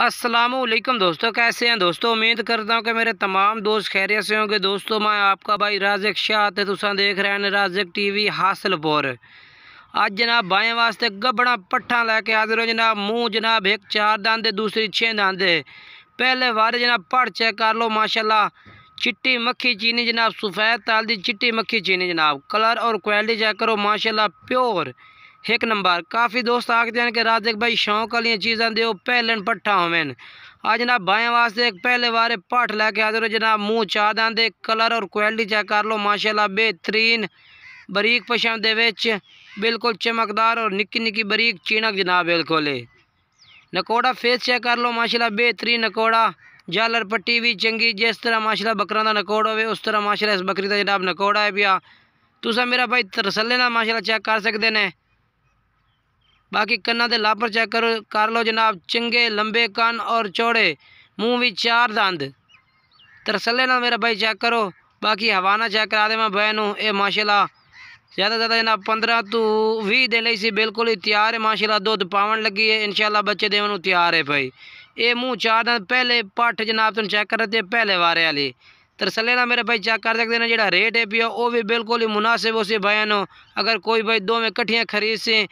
السلام علیکم دوستو کیسے ہیں دوستو امید کرتا ہوں کہ میرے تمام دوست خیریہ سے ہوں گے دوستو میں آپ کا بھائی رازق شاہ دیکھ رہے ہیں رازق ٹی وی حاصل پور جناب بائیں واسطے گبڑا پٹھا لے کے حاضر ہو جناب منہ جناب ایک چار دے دوسری چھ دان دے پہلے وارے جناب پڑھ چیک کر لو ماشاءاللہ چٹی مکھی چینی جناب سفید تال دی چٹی مکھی چینی جناب کلر اور کوالٹی چیک کرو ماشاءاللہ پیور ایک نمبر کافی دوست آختے ہیں کہ رازق بھائی شوق والی چیزاں دوں پہلن میں آج جناب بھائیں واسطے ایک پہلے وارے پٹھ لے کے حاضر ہو جناب منہ دے کلر اور کوالٹی چیک کر لو ماشاءاللہ بہترین بریق پشاؤں بالکل چمکدار اور نکی نکی بریق چینک جناب بالکل ہے نکوڑا فیس چیک کر لو ماشاءاللہ بہترین نکوڑا جالر پٹی بھی چنگی جس طرح بکران بکرا نکوڑا ہوئے اس طرح ماشاءاللہ اس بکری دا جناب نکوڑا ہے پیا تو میرا بھائی ترسلے نا ماشاءاللہ چیک کر سکتے ہیں باقی کنہ دے لاپر چیک کر لو جناب چنگے لمبے کن اور چوڑے منہ بھی چار دند ترسلے میرا بھائی چیک کرو باقی حوالہ چیک کرا دیں بیا یہ اے ماشاءاللہ زیادہ زیادہ جناب پندرہ لئی بھی بالکل ہی تیار ہے ماشاءاللہ دودھ پاون لگی ہے انشاءاللہ بچے دے انہوں تیار ہے بھائی اے منہ چار دند پہلے پٹ جناب تن چیک کر دیتے پہلے وارے والی ترسلے میرا بھائی چیک کر سکتے ہیں جڑا ریٹ ہے پیو وہ بھی بالکل ہی مناسب ہو سی بھائی نو اگر کوئی بھائی دو میں کٹھیاں خرید سے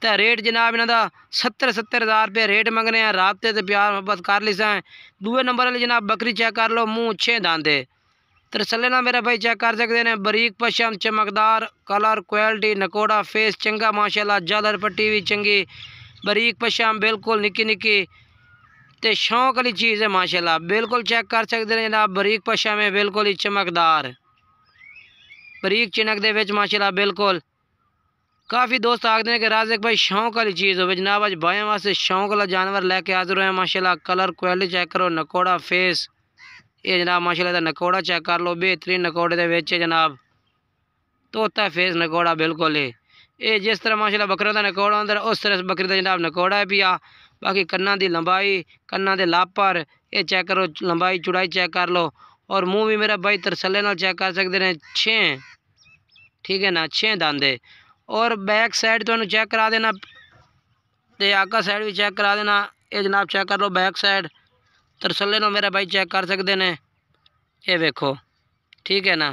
تو ریٹ جناب انہوں انہیں ستر ستر ہزار روپے ریٹ منگنے ہیں رابطے سے پیار محبت کر لی سائیں دوے نمبر والے جناب بکری چیک کر لو منہ چھ داندے ترسلے نہ میرا بھائی چیک کر سکتے ہیں بریک پشم چمکدار کلر کوالٹی نکوڑا فیس چنگا ماشاء اللہ جلدر پٹی بھی چنگی بریک پشم بالکل نکی نکی تو شوق والی چیز ہے ماشاء اللہ بالکل چیک کر سکتے ہیں جناب بریک پشم ہے بالکل ہی چمکدار بریک چنک دے ماشاء اللہ بالکل کافی دوست آتے ہیں کہ رازق بھائی شوق والی چیز ہو جناب اچھا وہاں سے شوق والا جانور لے کے آزر ہوئے ہیں ماشاءاللہ کلر کوالٹی چیک کرو نکوڑا فیس یہ جناب ماشاءاللہ اللہ نکوڑا چیک کر لو بہترین نکوڑے جناب دوتا ہے فیس نکوڑا بالکل ہی یہ جس طرح ماشاءاللہ اللہ بکروں نکوڑا اندر اس طرح بکری کا جناب نکوڑا ہے پیا باقی کنوں دی لمبائی کن لاپ لاپر یہ چیک کرو لمبائی چڑائی چیک کر لو اور منہ بھی میرا بھائی ترسلے نال چیک کر سکتے ہیں چھیں ٹھیک ہے نا چھ داندے اور بیک سائڈ تو چیک کرا دینا تو آکا سائڈ بھی چیک کرا دینا یہ جناب چیک کر لو بیک سائڈ ترسلے نو میرے بھائی چیک کر سکتے ہیں یہ ویکھو ٹھیک ہے نا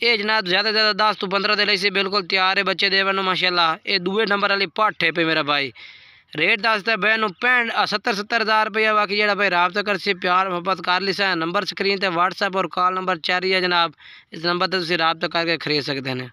یہ جناب زیادہ زیادہ دس تو پندرہ دے سے بالکل تیار ہے بچے دونوں ماشاء اللہ یہ دوے نمبر والی پٹ ہے پی میرا بھائی ریٹ دستا بہن پینٹ ستر ستر ہزار روپیہ باقی جہاں بھائی رابطہ کر سی پیار محبت کرلی سا نمبر سکرین تے واٹس ایپ اور کال نمبر چاری ہے جناب اس نمبر تھی رابطہ کر کے خرید سکتے ہیں